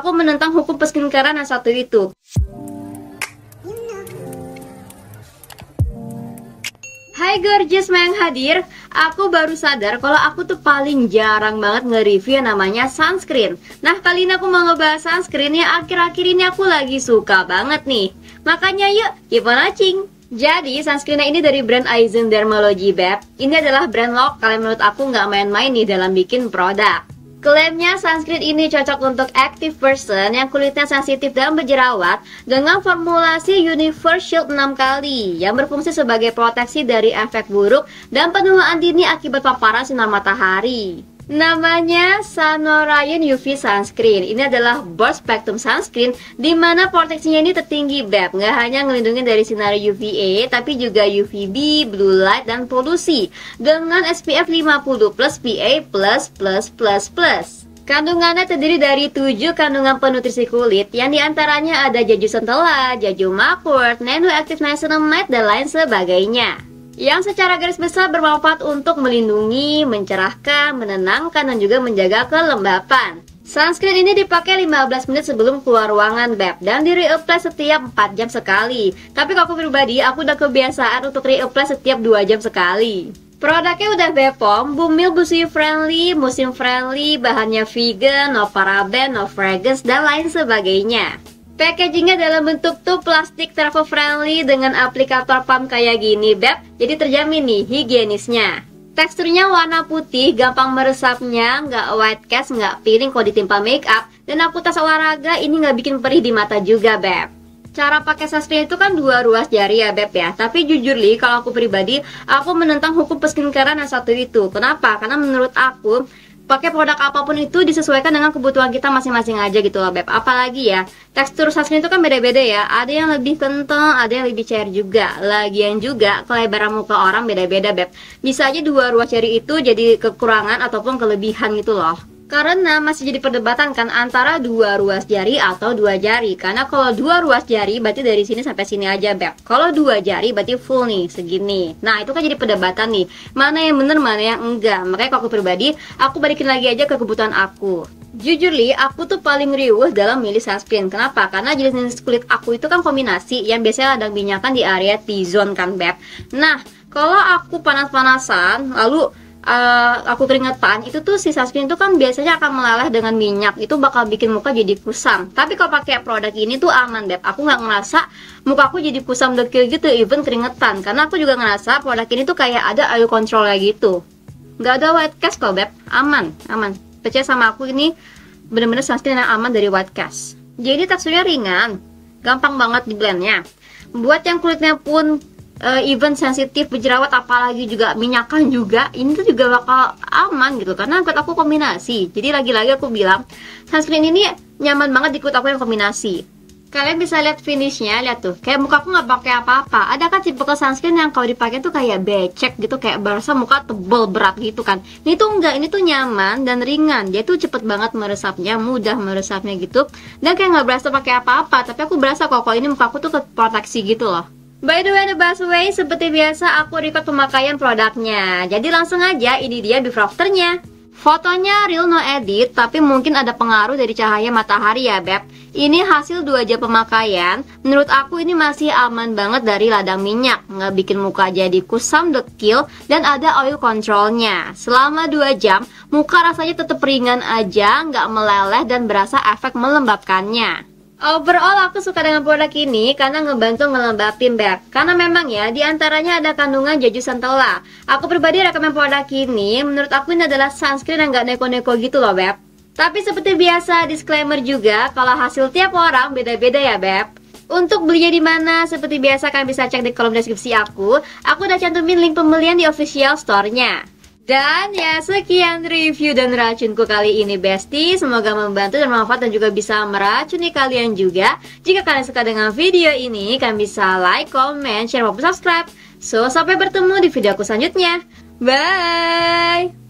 Aku menentang hukum peskinkaran yang satu itu. Hai gorgeous yang hadir Aku baru sadar kalau aku tuh paling jarang banget nge-review yang namanya sunscreen Nah kali ini aku mau ngebahas sunscreen yang akhir-akhir ini aku lagi suka banget nih Makanya yuk keep on watching jadi, sunscreen ini dari brand Aizen Dermalogy Bab. Ini adalah brand lokal yang menurut aku nggak main-main nih dalam bikin produk. Klaimnya sunscreen ini cocok untuk active person yang kulitnya sensitif dan berjerawat dengan formulasi Universe Shield 6 kali yang berfungsi sebagai proteksi dari efek buruk dan penuaan dini akibat paparan sinar matahari. Namanya Sanorion UV Sunscreen. Ini adalah broad spectrum sunscreen di mana proteksinya ini tertinggi, Beb. Nggak hanya ngelindungin dari sinar UVA, tapi juga UVB, blue light, dan polusi. Dengan SPF 50 plus PA plus plus plus plus. Kandungannya terdiri dari tujuh kandungan penutrisi kulit yang diantaranya ada jaju sentela, jaju Nano nanoactive niacinamide, dan lain sebagainya yang secara garis besar bermanfaat untuk melindungi, mencerahkan, menenangkan, dan juga menjaga kelembapan. Sunscreen ini dipakai 15 menit sebelum keluar ruangan beb dan di reapply setiap 4 jam sekali. Tapi kalau aku pribadi, aku udah kebiasaan untuk reapply setiap 2 jam sekali. Produknya udah Bepom, bumil busi friendly, musim friendly, bahannya vegan, no paraben, no fragrance, dan lain sebagainya. Packagingnya dalam bentuk tuh plastik travel friendly dengan aplikator pump kayak gini, Beb. Jadi terjamin nih higienisnya. Teksturnya warna putih, gampang meresapnya, nggak white cast, nggak piring kalau ditimpa make up. Dan aku tas olahraga ini nggak bikin perih di mata juga, Beb. Cara pakai sunscreen itu kan dua ruas jari ya, Beb ya. Tapi jujur li, kalau aku pribadi, aku menentang hukum peskincarean yang satu itu. Kenapa? Karena menurut aku, pakai produk apapun itu disesuaikan dengan kebutuhan kita masing-masing aja gitu loh beb apalagi ya tekstur sunscreen itu kan beda-beda ya ada yang lebih kental ada yang lebih cair juga lagian juga kelebaran muka orang beda-beda beb bisa aja dua ruas jari itu jadi kekurangan ataupun kelebihan gitu loh karena masih jadi perdebatan kan antara dua ruas jari atau dua jari. Karena kalau dua ruas jari berarti dari sini sampai sini aja, Beb. Kalau dua jari berarti full nih, segini. Nah, itu kan jadi perdebatan nih. Mana yang bener, mana yang enggak. Makanya kalau aku pribadi, aku balikin lagi aja ke kebutuhan aku. Jujur li, aku tuh paling riuh dalam milih sunscreen. Kenapa? Karena jenis-jenis kulit aku itu kan kombinasi yang biasanya ada minyakan di area T-zone kan, Beb. Nah, kalau aku panas-panasan, lalu uh, aku keringetan itu tuh si sunscreen itu kan biasanya akan meleleh dengan minyak itu bakal bikin muka jadi kusam tapi kalau pakai produk ini tuh aman deh aku nggak ngerasa muka aku jadi kusam dekil gitu even keringetan karena aku juga ngerasa produk ini tuh kayak ada oil control kayak gitu nggak ada white cast kok beb aman aman percaya sama aku ini bener-bener sunscreen yang aman dari white cast jadi teksturnya ringan gampang banget di blendnya buat yang kulitnya pun uh, even sensitif berjerawat apalagi juga minyakan juga ini tuh juga bakal aman gitu karena buat aku kombinasi jadi lagi-lagi aku bilang sunscreen ini nyaman banget di kulit aku yang kombinasi kalian bisa lihat finishnya lihat tuh kayak muka aku nggak pakai apa-apa ada kan tipe sunscreen yang kalau dipakai tuh kayak becek gitu kayak berasa muka tebel berat gitu kan ini tuh enggak ini tuh nyaman dan ringan dia tuh cepet banget meresapnya mudah meresapnya gitu dan kayak nggak berasa pakai apa-apa tapi aku berasa kok kalau ini muka aku tuh keproteksi gitu loh By the way, the best way, seperti biasa aku record pemakaian produknya. Jadi langsung aja, ini dia before afternya. Fotonya real no edit, tapi mungkin ada pengaruh dari cahaya matahari ya Beb. Ini hasil 2 jam pemakaian, menurut aku ini masih aman banget dari ladang minyak, nggak bikin muka jadi kusam dekil, dan ada oil controlnya. Selama 2 jam, muka rasanya tetap ringan aja, nggak meleleh dan berasa efek melembabkannya. Overall aku suka dengan produk ini karena ngebantu ngelembapin back Karena memang ya diantaranya ada kandungan jeju santola Aku pribadi rekomen produk ini Menurut aku ini adalah sunscreen yang gak neko-neko gitu loh Beb Tapi seperti biasa disclaimer juga Kalau hasil tiap orang beda-beda ya Beb untuk belinya di mana? Seperti biasa kalian bisa cek di kolom deskripsi aku. Aku udah cantumin link pembelian di official store-nya. Dan ya sekian review dan racunku kali ini Besti Semoga membantu dan manfaat dan juga bisa meracuni kalian juga Jika kalian suka dengan video ini Kalian bisa like, comment, share maupun subscribe So sampai bertemu di video aku selanjutnya Bye